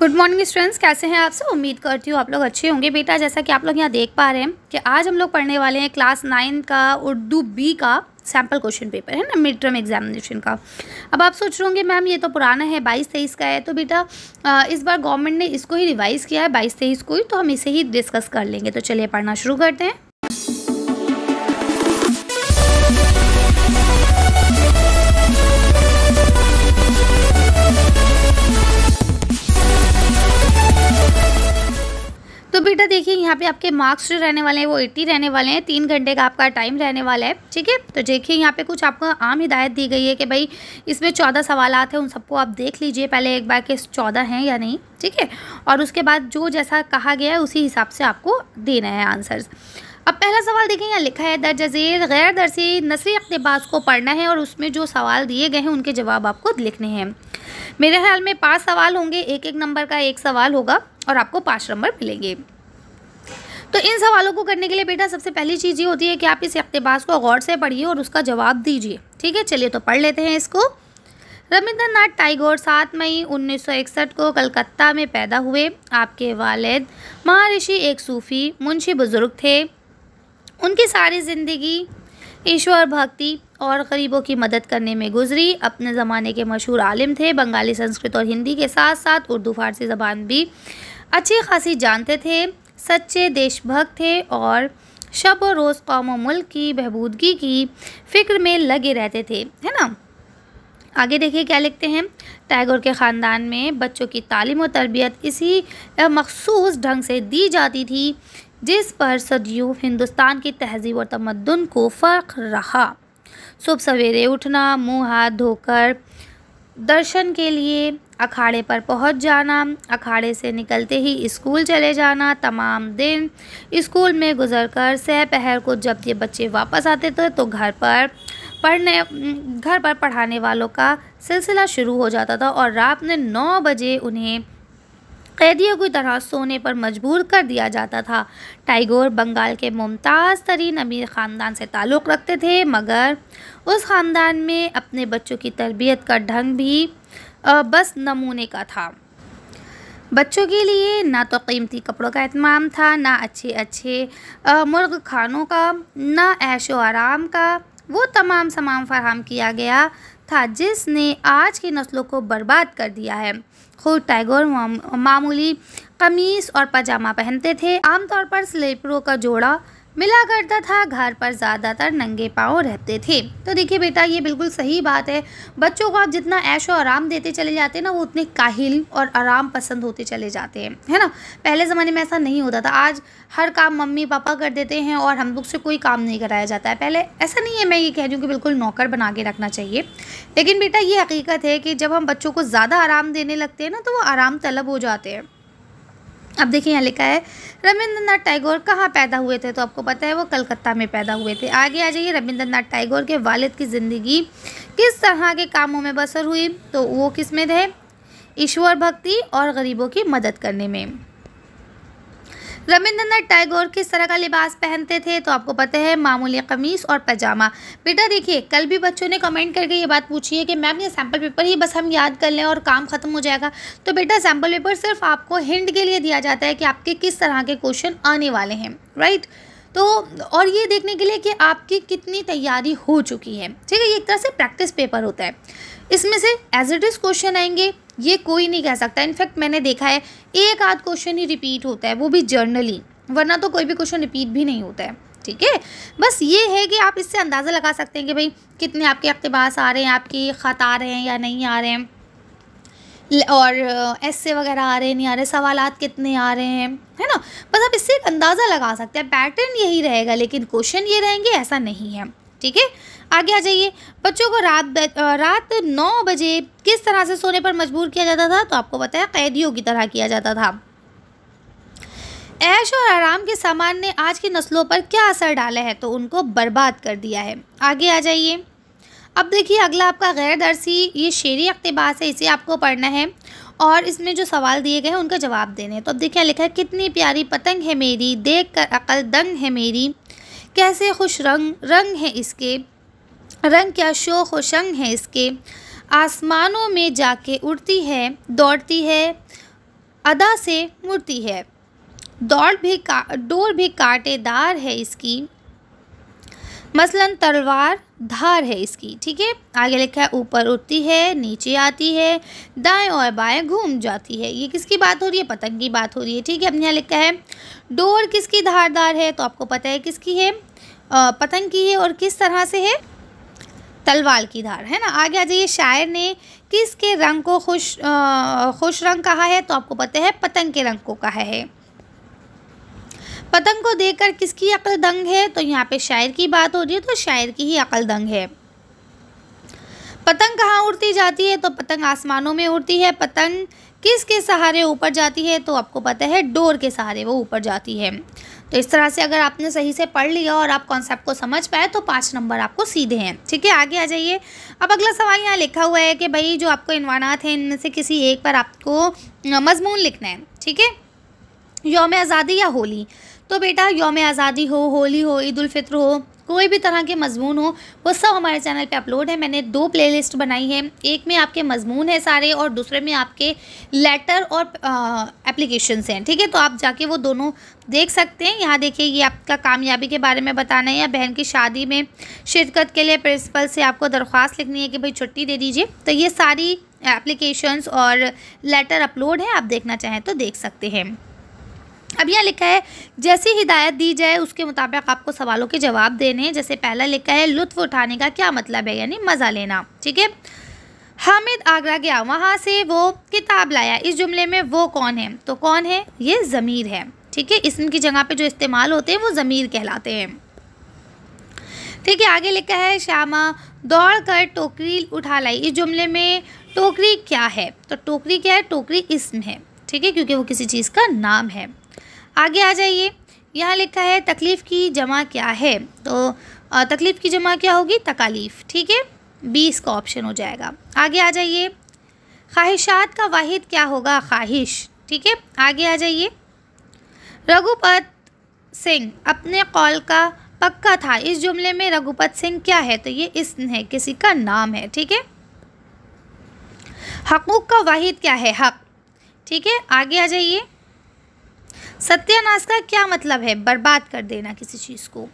good morning students कैसे हैं आप सब उम्मीद करती हूँ आप लोग अच्छे होंगे बेटा जैसा कि आप लोग यहाँ देख पा रहे हैं कि आज हम लोग पढ़ने वाले हैं क्लास नाइन का उर्दू बी का सैम्पल क्वेश्चन पेपर है ना मिड टर्म एग्जामिनेशन का अब आप सोच रहे होंगे मैम ये तो पुराना है बाईस तेईस का है तो बेटा इस बार गवर्नमेंट ने इसको ही रिवाइज़ किया है बाईस तेईस को ही तो हम इसे ही डिस्कस कर लेंगे तो चलिए पढ़ना शुरू करते हैं यहाँ पे आपके मार्क्स जो रहने वाले हैं वो एट्टी रहने वाले हैं तीन घंटे का आपका टाइम रहने वाला है ठीक है तो देखिए यहाँ पे कुछ आपको आम हिदायत दी गई है कि भाई इसमें चौदह सवाल हैं उन सबको आप देख लीजिए पहले एक बार के चौदह हैं या नहीं ठीक है और उसके बाद जो जैसा कहा गया है उसी हिसाब से आपको देना है आंसर्स अब पहला सवाल देखें यहाँ लिखा है दर जजीर गैर दरसी नसरी अकतबास को पढ़ना है और उसमें जो सवाल दिए गए हैं उनके जवाब आपको लिखने हैं मेरे ख्याल में पाँच सवाल होंगे एक एक नंबर का एक सवाल होगा और आपको पाँच नंबर मिलेंगे तो इन सवालों को करने के लिए बेटा सबसे पहली चीज़ ये होती है कि आप इस अकतबास को गौर से पढ़िए और उसका जवाब दीजिए ठीक है चलिए तो पढ़ लेते हैं इसको रविंद्रनाथ टाइगोर सात मई 1961 को कलकत्ता में पैदा हुए आपके वालिद महर्षि एक सूफ़ी मुंशी बुज़ुर्ग थे उनकी सारी ज़िंदगी ईश्वर भक्ति और गरीबों की मदद करने में गुजरी अपने ज़माने के मशहूर आलिम थे बंगाली संस्कृत और हिंदी के साथ साथ उर्दू फारसी ज़बान भी अच्छी खासी जानते थे सच्चे देशभक्त थे और शब और रोज़ कौम मुल्क की बहबूदगी की फ़िक्र में लगे रहते थे है ना आगे देखिए क्या लिखते हैं टैगोर के ख़ानदान में बच्चों की तालीम और तरबियत इसी मखसूस ढंग से दी जाती थी जिस पर सदियों हिंदुस्तान की तहजीब और तमदन को फ़र्क रहा सुबह सवेरे उठना मुँह हाथ धोकर दर्शन के लिए अखाड़े पर पहुंच जाना अखाड़े से निकलते ही स्कूल चले जाना तमाम दिन स्कूल में गुजर कर सहपहर को जब ये बच्चे वापस आते थे तो घर पर पढ़ने घर पर पढ़ाने वालों का सिलसिला शुरू हो जाता था और रात में नौ बजे उन्हें कैदियों की तरह सोने पर मजबूर कर दिया जाता था टाइगोर बंगाल के मुमताज़ तरीन अमीर ख़ानदान से ताल्लुक़ रखते थे मगर उस ख़ानदान में अपने बच्चों की तरबियत का ढंग भी बस नमूने का था बच्चों के लिए ना तो कीमती कपड़ों का अहतमाम था ना अच्छे अच्छे मुर्ग खानों का ना ऐशो आराम का वो तमाम सामान फराहम किया गया था जिसने आज की नस्लों को बर्बाद कर दिया है खुद टाइगर मामूली कमीज और पजामा पहनते थे आमतौर पर स्लीपरों का जोड़ा मिला करता था घर पर ज़्यादातर नंगे पाँव रहते थे तो देखिए बेटा ये बिल्कुल सही बात है बच्चों को आप जितना ऐशो आराम देते चले जाते हैं ना वो उतने काहिल और आराम पसंद होते चले जाते हैं है ना पहले ज़माने में ऐसा नहीं होता था आज हर काम मम्मी पापा कर देते हैं और हम लोग से कोई काम नहीं कराया जाता है पहले ऐसा नहीं है मैं ये कह रही हूँ कि बिल्कुल नौकर बना के रखना चाहिए लेकिन बेटा ये हकीकत है कि जब हम बच्चों को ज़्यादा आराम देने लगते हैं ना तो वो आराम तलब हो जाते हैं अब देखिए यहाँ लिखा है रविंद्रनाथ टैगोर कहाँ पैदा हुए थे तो आपको पता है वो कलकत्ता में पैदा हुए थे आगे आ जाइए रविंद्रनाथ टैगोर के वालिद की ज़िंदगी किस तरह के कामों में बसर हुई तो वो किस में थे ईश्वर भक्ति और गरीबों की मदद करने में रविंद्रनाथ टैगोर किस तरह का लिबास पहनते थे तो आपको पता है मामूली कमीज़ और पैजामा बेटा देखिए कल भी बच्चों ने कमेंट करके ये बात पूछी है कि मैम ये सैम्पल पेपर ही बस हम याद कर लें और काम ख़त्म हो जाएगा तो बेटा सैम्पल पेपर सिर्फ आपको हिंट के लिए दिया जाता है कि आपके किस तरह के क्वेश्चन आने वाले हैं राइट तो और ये देखने के लिए कि आपकी कितनी तैयारी हो चुकी है ठीक है ये एक तरह से प्रैक्टिस पेपर होता है इसमें से एज इट इज़ क्वेश्चन आएंगे ये कोई नहीं कह सकता इनफैक्ट मैंने देखा है एक आध क्वेश्चन ही रिपीट होता है वो भी जर्नली वरना तो कोई भी क्वेश्चन रिपीट भी नहीं होता है ठीक है बस ये है कि आप इससे अंदाज़ा लगा सकते हैं कि भाई कितने आपके अकतबास आ रहे हैं आपके ख़त आ रहे हैं या नहीं आ रहे हैं और ऐसे वगैरह आ रहे नहीं आ रहे सवाल कितने आ रहे हैं है ना बस आप इससे एक अंदाज़ा लगा सकते हैं पैटर्न यही रहेगा लेकिन क्वेश्चन ये रहेंगे ऐसा नहीं है ठीक है आगे आ जाइए बच्चों को रात रात नौ बजे किस तरह से सोने पर मजबूर किया जाता था तो आपको बताया कैदियों की तरह किया जाता था ऐश और आराम के सामान ने आज की नस्लों पर क्या असर डाला है तो उनको बर्बाद कर दिया है आगे आ जाइए अब देखिए अगला आपका गैर दर्शी ये शेरी अकतबास है इसे आपको पढ़ना है और इसमें जो सवाल दिए गए हैं उनका जवाब देने हैं तो अब देखिए लिखा है कितनी प्यारी पतंग है मेरी देख कर अकल दंग है मेरी कैसे खुश रंग रंग है इसके रंग क्या शोख व शंग है इसके आसमानों में जाके उड़ती है दौड़ती है अदा से मुड़ती है दौड़ भी का डोर भी काटेदार है इसकी मसलन तलवार धार है इसकी ठीक है आगे लिखा है ऊपर उठती है नीचे आती है दाएं और बाएं घूम जाती है ये किसकी बात हो रही है पतंग की बात हो रही है ठीक है हमने यहाँ लिखा है डोर किसकी धारदार है तो आपको पता है किसकी है पतंग की है और किस तरह से है तलवार की धार है ना आगे आ जाइए शायर ने किसके रंग को खुश आ, खुश रंग कहा है तो आपको पता है पतंग के रंग को कहा है पतंग को देखकर किसकी अकल दंग है तो यहाँ पे शायर की बात हो रही है तो शायर की ही अकल दंग है पतंग कहाँ उड़ती जाती है तो पतंग आसमानों में उड़ती है पतंग किसके सहारे ऊपर जाती है तो आपको पता है डोर के सहारे वो ऊपर जाती है तो इस तरह से अगर आपने सही से पढ़ लिया और आप कॉन्सेप्ट को समझ पाए तो पाँच नंबर आपको सीधे हैं ठीक है आगे आ जाइए अब अगला सवाल यहाँ लिखा हुआ है कि भाई जो आपको इनवानात हैं इनमें से किसी एक पर आपको मजमून लिखना है ठीक है योम आज़ादी या होली तो बेटा योम आज़ादी हो होली हो ईद उल फित्र हो कोई भी तरह के मजमून हो वो सब हमारे चैनल पे अपलोड है मैंने दो प्लेलिस्ट बनाई है एक में आपके मजमून है सारे और दूसरे में आपके लेटर और एप्लीकेशन हैं ठीक है तो आप जाके वो दोनों देख सकते हैं यहाँ देखिए ये आपका कामयाबी के बारे में बताना है या बहन की शादी में शिरकत के लिए प्रिंसिपल से आपको दरख्वास्त लिखनी है कि भाई छुट्टी दे दीजिए तो ये सारी एप्लीकेशंस और लेटर अपलोड है आप देखना चाहें तो देख सकते हैं अब यहाँ लिखा है जैसी हिदायत दी जाए उसके मुताबिक आपको सवालों के जवाब देने हैं जैसे पहला लिखा है लुत्फ़ उठाने का क्या मतलब है यानी मज़ा लेना ठीक है हामिद आगरा गया वहाँ से वो किताब लाया इस जुमले में वो कौन है तो कौन है ये ज़मीर है ठीक है इसम की जगह पे जो इस्तेमाल होते हैं वो ज़मीर कहलाते हैं ठीक है आगे लिखा है श्यामा दौड़ कर टोकरी उठा लाई इस जुमले में टोकरी क्या है तो टोकरी क्या है टोकरी इसम है ठीक है क्योंकि वो किसी चीज़ का नाम है आगे आ जाइए यहाँ लिखा है तकलीफ़ की जमा क्या है तो तकलीफ़ की जमा क्या होगी तकालीफ ठीक है बी इसका ऑप्शन हो जाएगा आगे आ जाइए ख्वाहिशात का वाहिद क्या होगा ख्वाहिश ठीक है आगे आ जाइए रघुपत सिंह अपने कौल का पक्का था इस जुमले में रघुपत सिंह क्या है तो ये इस है किसी का नाम है ठीक है हकूक़ का वाहिद क्या है हक ठीक है आगे आ जाइए सत्यानाश का क्या मतलब है बर्बाद कर देना किसी चीज़ को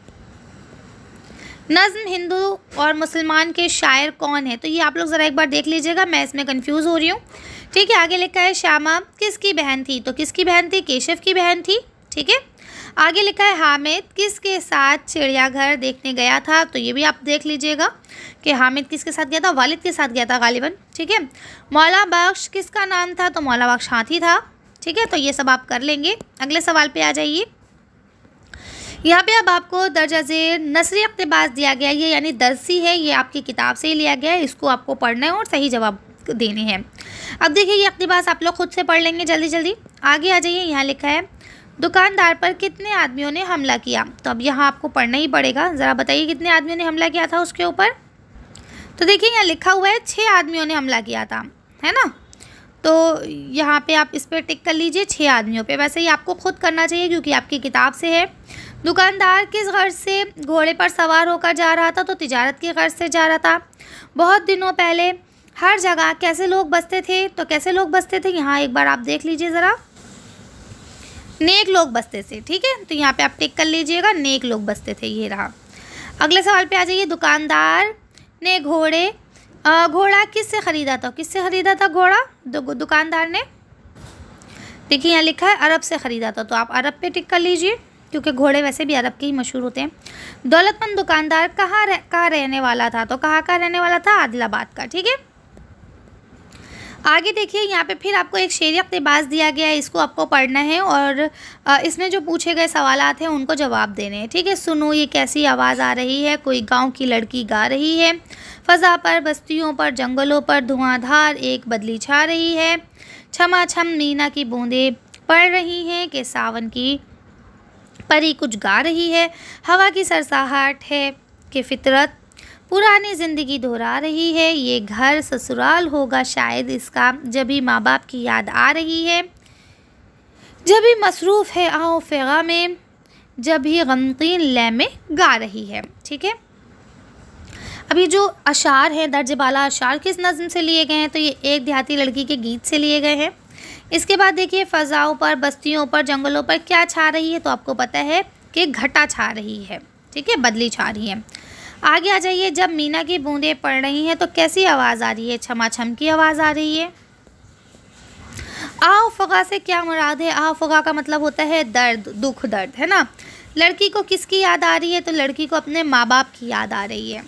नज़म हिंदू और मुसलमान के शायर कौन है तो ये आप लोग ज़रा एक बार देख लीजिएगा मैं इसमें कंफ्यूज हो रही हूँ ठीक है आगे लिखा है श्यामा किसकी बहन थी तो किसकी बहन थी केशव की बहन थी ठीक है आगे लिखा है हामिद किसके साथ चिड़ियाघर देखने गया था तो ये भी आप देख लीजिएगा कि हामिद किसके साथ गया था वालिद के साथ गया था गालिबन ठीक है मौला बख्श किसका नाम था तो मौला बख्श हाथी था ठीक है तो ये सब आप कर लेंगे अगले सवाल पे आ जाइए यहाँ पे अब आपको दर्जा जेर नसरी अकतेबास दिया गया है यानी दर्सी है ये आपकी किताब से ही लिया गया है इसको आपको पढ़ना है और सही जवाब देने हैं अब देखिए ये अकतेबास आप लोग खुद से पढ़ लेंगे जल्दी जल्दी आगे आ जाइए यहाँ लिखा है दुकानदार पर कितने आदमियों ने हमला किया तो अब यहाँ आपको पढ़ना ही पड़ेगा ज़रा बताइए कितने आदमियों ने हमला किया था उसके ऊपर तो देखिए यहाँ लिखा हुआ है छः आदमियों ने हमला किया था है ना तो यहाँ पे आप इस पर टिक कर लीजिए छः आदमियों पे वैसे ही आपको खुद करना चाहिए क्योंकि आपकी किताब से है दुकानदार किस गर्ज से घोड़े पर सवार होकर जा रहा था तो तिजारत की गर्ज से जा रहा था बहुत दिनों पहले हर जगह कैसे लोग बसते थे तो कैसे लोग बसते थे यहाँ एक बार आप देख लीजिए ज़रा नेक लोग बसते थे ठीक है तो यहाँ पे आप टिक कर लीजिएगा नेक लोग बसते थे ये रहा अगले सवाल पे आ जाइए दुकानदार ने घोड़े घोड़ा किससे ख़रीदा था किससे ख़रीदा था घोड़ा दुकानदार ने देखिए यहाँ लिखा है अरब से ख़रीदा था तो आप अरब पे टिक कर लीजिए क्योंकि घोड़े वैसे भी अरब के ही मशहूर होते हैं दौलतमंद दुकानदार कहाँ रह, कहाँ रहने वाला था तो कहाँ का रहने वाला था आदिलाबाद का ठीक है आगे देखिए यहाँ पे फिर आपको एक शेर अकतबाज दिया गया है इसको आपको पढ़ना है और इसमें जो पूछे गए सवाल हैं उनको जवाब देने हैं ठीक है सुनो ये कैसी आवाज़ आ रही है कोई गांव की लड़की गा रही है फ़ज़ा पर बस्तियों पर जंगलों पर धुआंधार एक बदली छा रही है छमा छम मीना की बूंदें पड़ रही हैं कि सावन की परी कुछ गा रही है हवा की सरसाहट है कि फितरत पुरानी ज़िंदगी दोहरा रही है ये घर ससुराल होगा शायद इसका जब ही माँ बाप की याद आ रही है जब ही मसरूफ़ है आओ फ़िगा में जब ही गमकीन लय में गा रही है ठीक है अभी जो अशार हैं दर्जबाला अशार किस नज़म से लिए गए हैं तो ये एक देहाती लड़की के गीत से लिए गए हैं इसके बाद देखिए फ़जाओं पर बस्तियों पर जंगलों पर क्या छा रही है तो आपको पता है कि घटा छा रही है ठीक है बदली छा रही है आगे आ जाइए जब मीना की बूंदें पड़ रही हैं तो कैसी आवाज़ आ रही है छमा छम की आवाज़ आ रही है आओ फगा से क्या मुराद है आओ फगा का मतलब होता है दर्द दुख दर्द है ना लड़की को किसकी याद आ रही है तो लड़की को अपने माँ बाप की याद आ रही है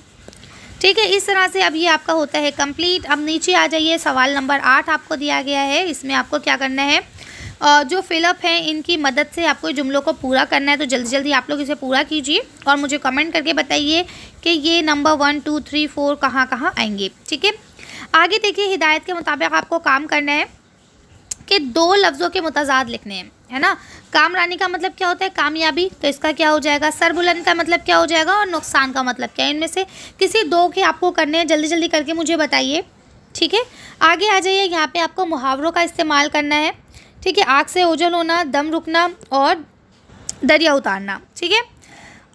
ठीक है इस तरह से अब ये आपका होता है कंप्लीट अब नीचे आ जाइए सवाल नंबर आठ आपको दिया गया है इसमें आपको क्या करना है जो फिलअप हैं इनकी मदद से आपको जुमलों को पूरा करना है तो जल्दी जल्दी आप लोग इसे पूरा कीजिए और मुझे कमेंट करके बताइए कि ये number one two three four कहाँ कहाँ आएंगे ठीक है आगे देखिए हिदायत के मुताबिक आपको काम करना है के दो लफ्ज़ों के मुतजाद लिखने हैं है ना कामरानी का मतलब क्या होता है कामयाबी तो इसका क्या हो जाएगा सरबुलंद का मतलब क्या हो जाएगा और नुकसान का मतलब क्या है इनमें से किसी दो के आपको करने हैं जल्दी जल्दी करके मुझे बताइए ठीक है आगे आ जाइए यहाँ पे आपको मुहावरों का इस्तेमाल करना है ठीक है आग से ओझल होना दम रुकना और दरिया उतारना ठीक है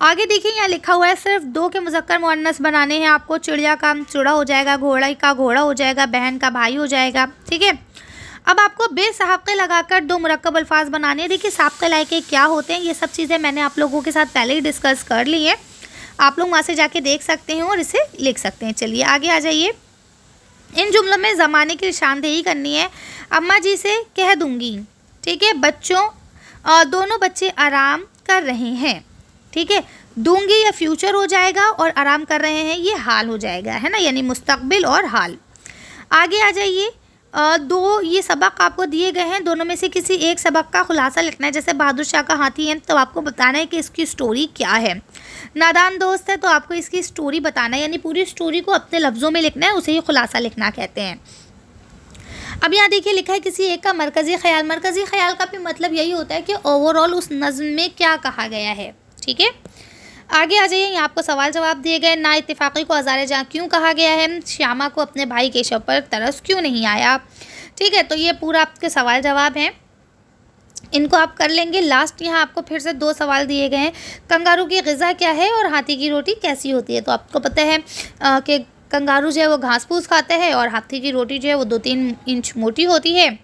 आगे देखिए यहाँ लिखा हुआ है सिर्फ दो के मुजक्कर मुअन्नस बनाने हैं आपको चिड़िया का चूड़ा हो जाएगा घोड़ा का घोड़ा हो जाएगा बहन का भाई हो जाएगा ठीक है अब आपको लगा लगाकर दो मरकब अल्फाज बनाने देखिए सबके लायके क्या होते हैं ये सब चीज़ें मैंने आप लोगों के साथ पहले ही डिस्कस कर ली है आप लोग वहाँ से जाके देख सकते हैं और इसे लिख सकते हैं चलिए आगे आ जाइए इन जुमलों में ज़माने की निशानदेही करनी है अम्मा जी से कह दूँगी ठीक है बच्चों और दोनों बच्चे आराम कर रहे हैं ठीक है दूंगी या फ्यूचर हो जाएगा और आराम कर रहे हैं ये हाल हो जाएगा है ना यानी मुस्तकबिल और हाल आगे आ जाइए दो ये सबक आपको दिए गए हैं दोनों में से किसी एक सबक का खुलासा लिखना है जैसे बहादुर शाह का हाथी है तो आपको बताना है कि इसकी स्टोरी क्या है नादान दोस्त है तो आपको इसकी स्टोरी बताना है यानी पूरी स्टोरी को अपने लफ्ज़ों में लिखना है उसे ही खुलासा लिखना कहते हैं अब यहाँ देखिए लिखा है किसी एक का मरकज़ी ख्याल मरकज़ी ख्याल का भी मतलब यही होता है कि ओवरऑल उस नज़म में क्या कहा गया है ठीक है आगे आ जाइए यहाँ आपको सवाल जवाब दिए गए ना इतफाक़ी को हज़ार जहाँ क्यों कहा गया है श्यामा को अपने भाई केशव पर तरस क्यों नहीं आया ठीक है तो ये पूरा आपके सवाल जवाब हैं इनको आप कर लेंगे लास्ट यहाँ आपको फिर से दो सवाल दिए गए हैं कंगारू की गज़ा क्या है और हाथी की रोटी कैसी होती है तो आपको पता है कि कंगारू जो है वो घास फूस खाते हैं और हाथी की रोटी जो है वो दो तीन इंच मोटी होती है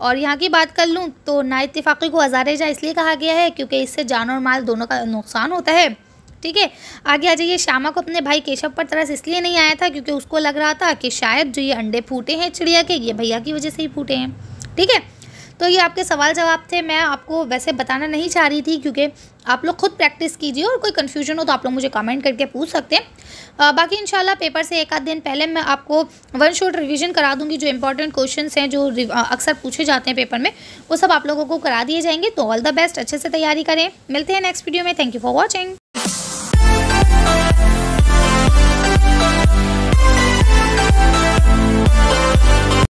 और यहाँ की बात कर लूँ तो ना इतफाक़ी को जहाँ इसलिए कहा गया है क्योंकि इससे जान और माल दोनों का नुकसान होता है ठीक है आगे आ जाइए श्यामा को अपने भाई केशव पर तरस इसलिए नहीं आया था क्योंकि उसको लग रहा था कि शायद जो ये अंडे फूटे हैं चिड़िया के ये भैया की वजह से ही फूटे हैं ठीक है तो ये आपके सवाल जवाब थे मैं आपको वैसे बताना नहीं चाह रही थी क्योंकि आप लोग खुद प्रैक्टिस कीजिए और कोई कन्फ्यूजन हो तो आप लोग मुझे कमेंट करके पूछ सकते हैं आ, बाकी इन पेपर से एक आध दिन पहले मैं आपको वन शॉट रिवीजन करा दूंगी जो इंपॉर्टेंट क्वेश्चन हैं जो अक्सर पूछे जाते हैं पेपर में वो सब आप लोगों को करा दिए जाएंगे तो ऑल द बेस्ट अच्छे से तैयारी करें मिलते हैं नेक्स्ट वीडियो में थैंक यू फॉर वॉचिंग